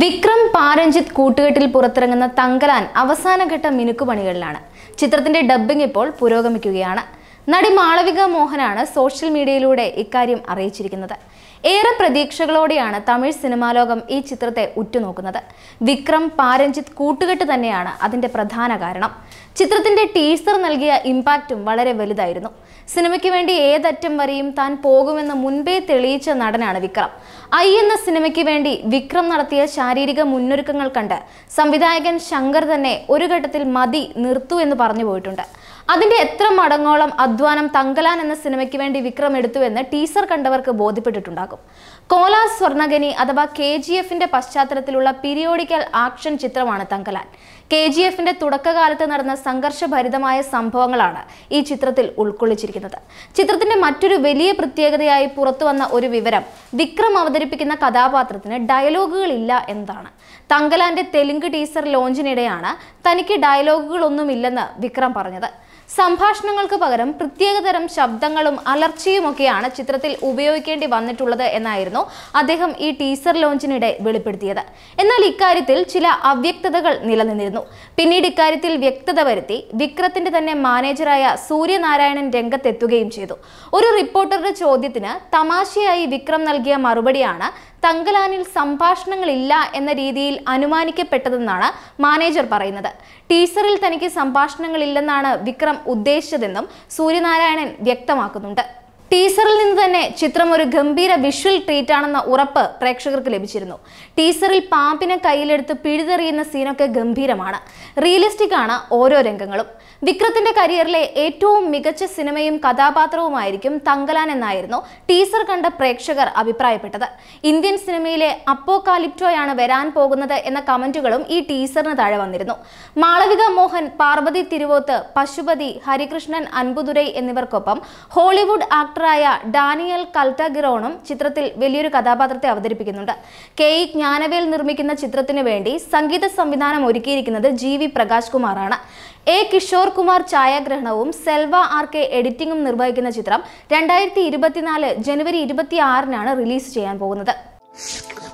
വിക്രം പാരഞ്ജിത്ത് കൂട്ടുകെട്ടിൽ പുറത്തിറങ്ങുന്ന തങ്കലാൻ അവസാനഘട്ട മിനുക്കുപണികളിലാണ് ചിത്രത്തിന്റെ ഡബ്ബിംഗ് ഇപ്പോൾ പുരോഗമിക്കുകയാണ് നടി മാളവിക മോഹനാണ് സോഷ്യൽ മീഡിയയിലൂടെ ഇക്കാര്യം അറിയിച്ചിരിക്കുന്നത് ഏറെ പ്രതീക്ഷകളോടെയാണ് തമിഴ് സിനിമാലോകം ഈ ചിത്രത്തെ ഉറ്റുനോക്കുന്നത് വിക്രം പാരഞ്ജിത്ത് കൂട്ടുകെട്ട് തന്നെയാണ് അതിന്റെ പ്രധാന കാരണം ചിത്രത്തിന്റെ ടീസർ നൽകിയ ഇമ്പാക്റ്റും വളരെ വലുതായിരുന്നു സിനിമയ്ക്ക് വേണ്ടി ഏതറ്റം വരെയും താൻ പോകുമെന്ന് മുൻപേ തെളിയിച്ച നടനാണ് വിക്രം ഐ എന്ന സിനിമയ്ക്ക് വേണ്ടി വിക്രം നടത്തിയ ശാരീരിക മുന്നൊരുക്കങ്ങൾ കണ്ട് സംവിധായകൻ ശങ്കർ തന്നെ ഒരു ഘട്ടത്തിൽ മതി നിർത്തു എന്ന് പറഞ്ഞു പോയിട്ടുണ്ട് അതിന്റെ എത്ര മടങ്ങോളം അധ്വാനം തങ്കലാൻ എന്ന സിനിമയ്ക്ക് വേണ്ടി വിക്രം എന്ന് ടീസർ കണ്ടവർക്ക് ബോധ്യപ്പെട്ടിട്ടുണ്ടാകും കോലാ സ്വർണഗനി അഥവാ കെ ജി എഫിന്റെ പശ്ചാത്തലത്തിലുള്ള പീരിയോഡിക്കൽ ആക്ഷൻ ചിത്രമാണ് തങ്കലാൻ കെ ജി എഫിന്റെ തുടക്കകാലത്ത് നടന്ന സംഘർഷഭരിതമായ സംഭവങ്ങളാണ് ഈ ചിത്രത്തിൽ ഉൾക്കൊള്ളിച്ചിരിക്കുന്നത് ചിത്രത്തിന്റെ മറ്റൊരു വലിയ പ്രത്യേകതയായി പുറത്തുവന്ന ഒരു വിവരം വിക്രം അവതരിപ്പിക്കുന്ന കഥാപാത്രത്തിന് ഡയലോഗുകളില്ല എന്നതാണ് തങ്കലാന്റെ തെലുങ്ക് ടീസർ ലോഞ്ചിനിടെയാണ് തനിക്ക് ഡയലോഗുകളൊന്നുമില്ലെന്ന് വിക്രം പറഞ്ഞത് സംഭാഷണങ്ങൾക്ക് പകരം പ്രത്യേകതരം ശബ്ദങ്ങളും അലർച്ചയുമൊക്കെയാണ് ചിത്രത്തിൽ ഉപയോഗിക്കേണ്ടി വന്നിട്ടുള്ളത് എന്നായിരുന്നു അദ്ദേഹം ഈ ടീസർ ലോഞ്ചിനിടെ വെളിപ്പെടുത്തിയത് എന്നാൽ ഇക്കാര്യത്തിൽ ചില അവ്യക്തതകൾ നിലനിന്നിരുന്നു പിന്നീട് ഇക്കാര്യത്തിൽ വ്യക്തത വരുത്തി വിക്രത്തിന്റെ തന്നെ മാനേജറായ സൂര്യനാരായണൻ രംഗത്തെത്തുകയും ചെയ്തു ഒരു റിപ്പോർട്ടറുടെ ചോദ്യത്തിന് തമാശയായി വിക്രം നൽകിയ മറുപടിയാണ് തങ്കലാനിൽ സംഭാഷണങ്ങളില്ല എന്ന രീതിയിൽ അനുമാനിക്കപ്പെട്ടതെന്നാണ് മാനേജർ പറയുന്നത് ടീസറിൽ തനിക്ക് സംഭാഷണങ്ങളില്ലെന്നാണ് വിക്രം ഉദ്ദേശിച്ചതെന്നും സൂര്യനാരായണൻ വ്യക്തമാക്കുന്നുണ്ട് ടീസറിൽ നിന്ന് തന്നെ ചിത്രം ഒരു ഗംഭീര വിഷ്വൽ ട്രീറ്റ് ആണെന്ന ഉറപ്പ് പ്രേക്ഷകർക്ക് ലഭിച്ചിരുന്നു ടീസറിൽ പാമ്പിനെ കയ്യിലെടുത്ത് പിഴുതെറിയുന്ന സീനൊക്കെ ഗംഭീരമാണ് റിയലിസ്റ്റിക് ആണ് ഓരോ രംഗങ്ങളും വിക്രത്തിന്റെ കരിയറിലെ ഏറ്റവും മികച്ച സിനിമയും കഥാപാത്രവുമായിരിക്കും തങ്കലാൻ എന്നായിരുന്നു ടീസർ കണ്ട പ്രേക്ഷകർ അഭിപ്രായപ്പെട്ടത് ഇന്ത്യൻ സിനിമയിലെ അപ്പോകാലിപ്റ്റോയാണ് വരാൻ പോകുന്നത് എന്ന കമന്റുകളും ഈ ടീസറിന് താഴെ വന്നിരുന്നു മാളവിക മോഹൻ പാർവതി തിരുവോത്ത് പശുപതി ഹരികൃഷ്ണൻ അൻപുതുരൈ എന്നിവർക്കൊപ്പം ഹോളിവുഡ് ആക്ടർ ഡോക്ടറായ ഡാനിയൽ കൽറ്റഗിറോണും ചിത്രത്തിൽ വലിയൊരു കഥാപാത്രത്തെ അവതരിപ്പിക്കുന്നുണ്ട് കെ ഇ ജ്ഞാനവേൽ നിർമ്മിക്കുന്ന ചിത്രത്തിന് വേണ്ടി സംഗീത സംവിധാനം ഒരുക്കിയിരിക്കുന്നത് ജി വി പ്രകാശ് കുമാറാണ് എ കിഷോർ കുമാർ ഛായാഗ്രഹണവും സെൽവ ആർ കെ എഡിറ്റിംഗും നിർവഹിക്കുന്ന ചിത്രം രണ്ടായിരത്തി ഇരുപത്തിനാല് ജനുവരി ഇരുപത്തി ആറിനാണ് റിലീസ് ചെയ്യാൻ പോകുന്നത്